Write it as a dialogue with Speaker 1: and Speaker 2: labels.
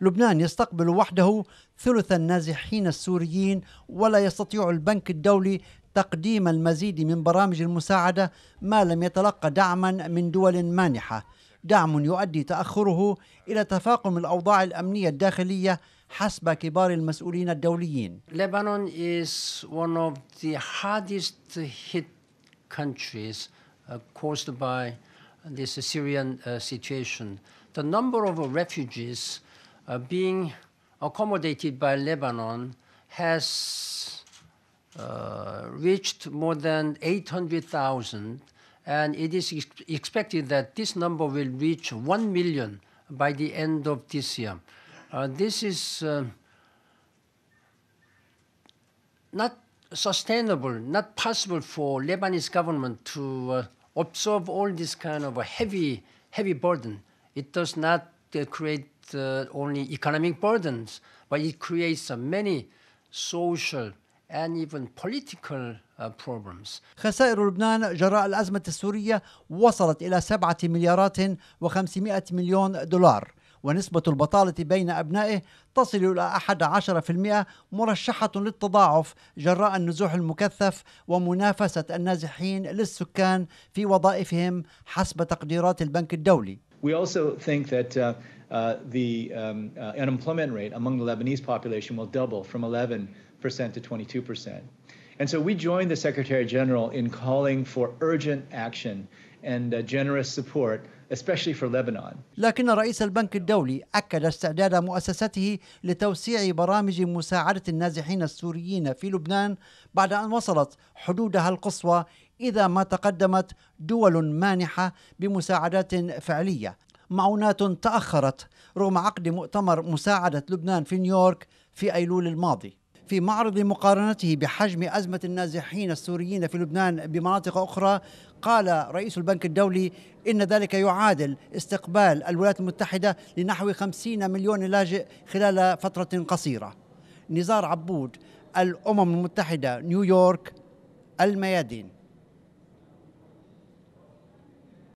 Speaker 1: لبنان يستقبل وحده ثلث النازحين السوريين ولا يستطيع البنك الدولي تقديم المزيد من برامج المساعدة ما لم يتلقى دعما من دول مانحة دعم يؤدي تأخره إلى تفاقم الأوضاع الأمنية الداخلية حسب كبار المسؤولين الدوليين
Speaker 2: Lebanon is one of the hardest hit countries uh, caused by this Syrian uh, situation. The number of refugees uh, being accommodated by Lebanon has uh, reached more than 800,000, and it is ex expected that this number will reach 1 million by the end of this year. Uh, this is uh, not sustainable, not possible for Lebanese government to uh, absorb all this kind of a heavy, heavy burden. It does not uh, create Uh, only economic burdens, but it creates uh, many social and
Speaker 1: even political uh, problems. خسائر لبنان جراء الأزمة السورية وصلت إلى 7 مليارات و500 مليون دولار ونسبة البطالة بين أبنائه تصل إلى 11% مرشحة للتضاعف جراء النزوح المكثف ومنافسة النازحين للسكان في وظائفهم حسب تقديرات البنك الدولي
Speaker 3: We also think that uh, uh, the um, uh, unemployment rate among the Lebanese population will double from 11% to 22%. And so we joined the Secretary General in calling for urgent action and uh, generous support especially for Lebanon.
Speaker 1: لكن رئيس البنك الدولي أكد استعداد مؤسسته لتوسيع برامج مساعدة النازحين السوريين في لبنان بعد أن وصلت حدودها القصوى إذا ما تقدمت دول مانحة بمساعدات فعلية. معونات تأخرت رغم عقد مؤتمر مساعدة لبنان في نيويورك في أيلول الماضي. في معرض مقارنته بحجم أزمة النازحين السوريين في لبنان بمناطق أخرى قال رئيس البنك الدولي إن ذلك يعادل استقبال الولايات المتحدة لنحو 50 مليون لاجئ خلال فترة قصيرة نزار عبود الأمم المتحدة نيويورك الميادين